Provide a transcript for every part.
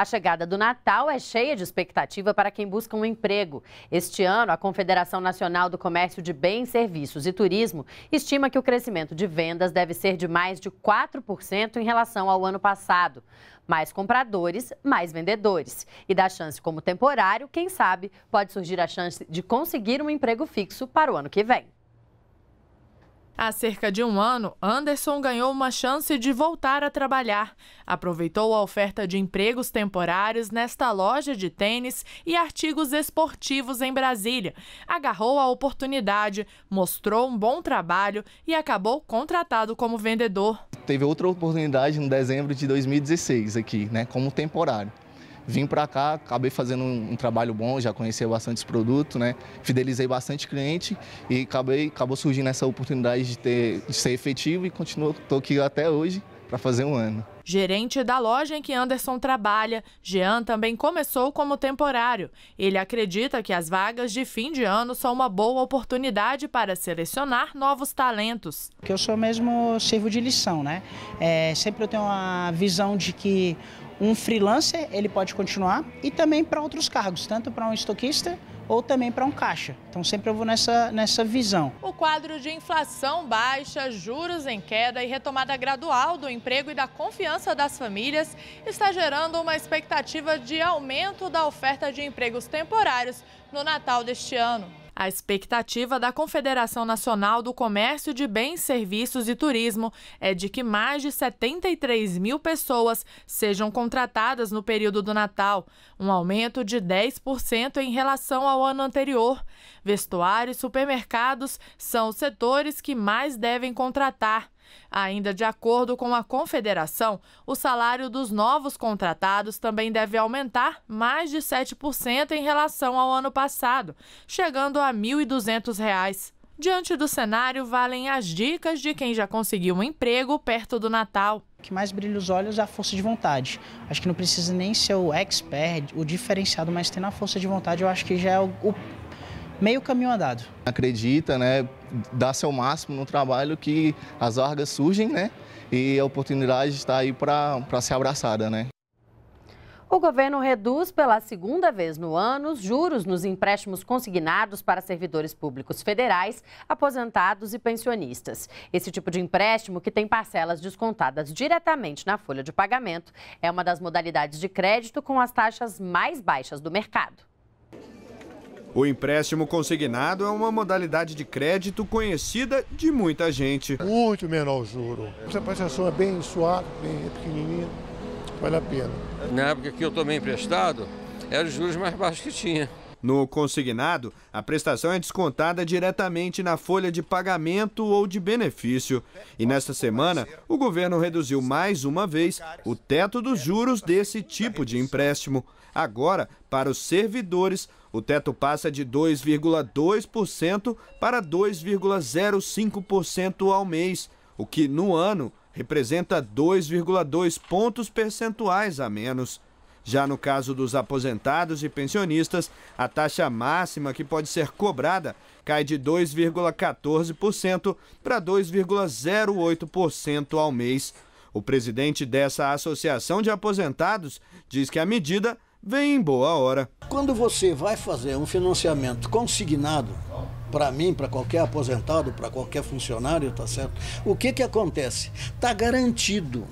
A chegada do Natal é cheia de expectativa para quem busca um emprego. Este ano, a Confederação Nacional do Comércio de Bens, Serviços e Turismo estima que o crescimento de vendas deve ser de mais de 4% em relação ao ano passado. Mais compradores, mais vendedores. E da chance como temporário, quem sabe pode surgir a chance de conseguir um emprego fixo para o ano que vem. Há cerca de um ano, Anderson ganhou uma chance de voltar a trabalhar. Aproveitou a oferta de empregos temporários nesta loja de tênis e artigos esportivos em Brasília. Agarrou a oportunidade, mostrou um bom trabalho e acabou contratado como vendedor. Teve outra oportunidade em dezembro de 2016 aqui, né, como temporário. Vim para cá, acabei fazendo um, um, trabalho bom, já conheci bastante produto, né? Fidelizei bastante cliente e acabei, acabou surgindo essa oportunidade de, ter, de ser efetivo e continuo, estou aqui até hoje para fazer um ano. Gerente da loja em que Anderson trabalha, Jean também começou como temporário. Ele acredita que as vagas de fim de ano são uma boa oportunidade para selecionar novos talentos. Eu sou mesmo servo de lição, né? É, sempre eu tenho a visão de que um freelancer ele pode continuar e também para outros cargos, tanto para um estoquista ou também para um caixa. Então sempre eu vou nessa, nessa visão. O quadro de inflação baixa, juros em queda e retomada gradual do emprego e da confiança das famílias está gerando uma expectativa de aumento da oferta de empregos temporários no Natal deste ano. A expectativa da Confederação Nacional do Comércio de Bens, Serviços e Turismo é de que mais de 73 mil pessoas sejam contratadas no período do Natal, um aumento de 10% em relação ao ano anterior. Vestuário e supermercados são os setores que mais devem contratar. Ainda de acordo com a Confederação, o salário dos novos contratados também deve aumentar mais de 7% em relação ao ano passado, chegando a R$ 1.200. Diante do cenário, valem as dicas de quem já conseguiu um emprego perto do Natal. O que mais brilha os olhos é a força de vontade. Acho que não precisa nem ser o expert, o diferenciado, mas tendo a força de vontade, eu acho que já é o, meio caminho andado. Acredita, né? dar seu máximo no trabalho que as vagas surgem, né? E a oportunidade está aí para ser abraçada, né? O governo reduz pela segunda vez no ano os juros nos empréstimos consignados para servidores públicos federais, aposentados e pensionistas. Esse tipo de empréstimo, que tem parcelas descontadas diretamente na folha de pagamento, é uma das modalidades de crédito com as taxas mais baixas do mercado. O empréstimo consignado é uma modalidade de crédito conhecida de muita gente. Muito menor o juro. Essa prestação é bem suave, bem pequenininha, vale a pena. Na época que eu tomei emprestado, eram os juros mais baixos que tinha. No consignado, a prestação é descontada diretamente na folha de pagamento ou de benefício. E nesta semana, o governo reduziu mais uma vez o teto dos juros desse tipo de empréstimo. Agora, para os servidores, o teto passa de 2,2% para 2,05% ao mês, o que no ano representa 2,2 pontos percentuais a menos. Já no caso dos aposentados e pensionistas, a taxa máxima que pode ser cobrada cai de 2,14% para 2,08% ao mês. O presidente dessa associação de aposentados diz que a medida vem em boa hora. Quando você vai fazer um financiamento consignado, para mim, para qualquer aposentado, para qualquer funcionário, tá certo? O que que acontece? Tá garantido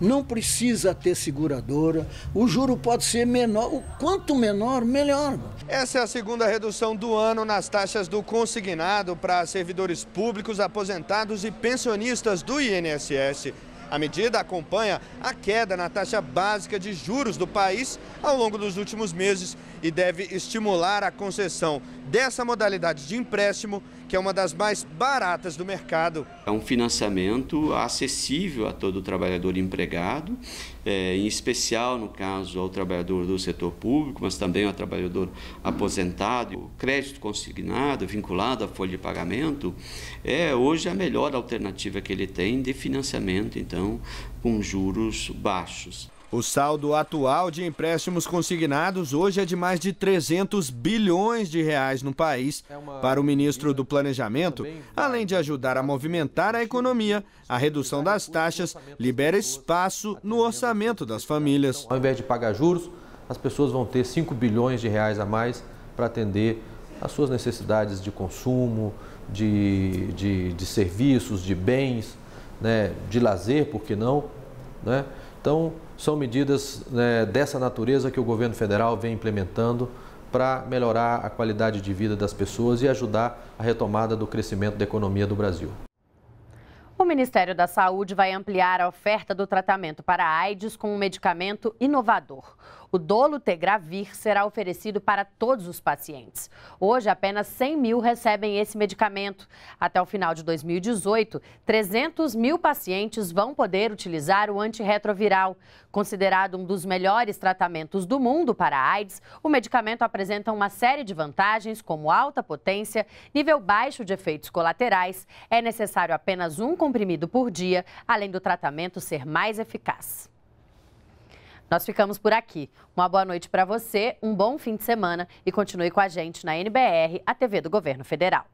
não precisa ter seguradora, o juro pode ser menor, o quanto menor, melhor. Essa é a segunda redução do ano nas taxas do consignado para servidores públicos, aposentados e pensionistas do INSS. A medida acompanha a queda na taxa básica de juros do país ao longo dos últimos meses e deve estimular a concessão dessa modalidade de empréstimo, que é uma das mais baratas do mercado. É um financiamento acessível a todo trabalhador empregado, é, em especial, no caso, ao trabalhador do setor público, mas também ao trabalhador aposentado. O crédito consignado, vinculado à folha de pagamento, é hoje a melhor alternativa que ele tem de financiamento, então, com juros baixos. O saldo atual de empréstimos consignados hoje é de mais de 300 bilhões de reais no país. É para o ministro do Planejamento, além de ajudar a movimentar a economia, a redução das taxas libera espaço no orçamento das famílias. Então, ao invés de pagar juros, as pessoas vão ter 5 bilhões de reais a mais para atender as suas necessidades de consumo, de, de, de serviços, de bens, né, de lazer, por que não? Né? Então, são medidas né, dessa natureza que o governo federal vem implementando para melhorar a qualidade de vida das pessoas e ajudar a retomada do crescimento da economia do Brasil. O Ministério da Saúde vai ampliar a oferta do tratamento para a AIDS com um medicamento inovador o dolutegravir será oferecido para todos os pacientes. Hoje, apenas 100 mil recebem esse medicamento. Até o final de 2018, 300 mil pacientes vão poder utilizar o antirretroviral. Considerado um dos melhores tratamentos do mundo para a AIDS, o medicamento apresenta uma série de vantagens, como alta potência, nível baixo de efeitos colaterais, é necessário apenas um comprimido por dia, além do tratamento ser mais eficaz. Nós ficamos por aqui. Uma boa noite para você, um bom fim de semana e continue com a gente na NBR, a TV do Governo Federal.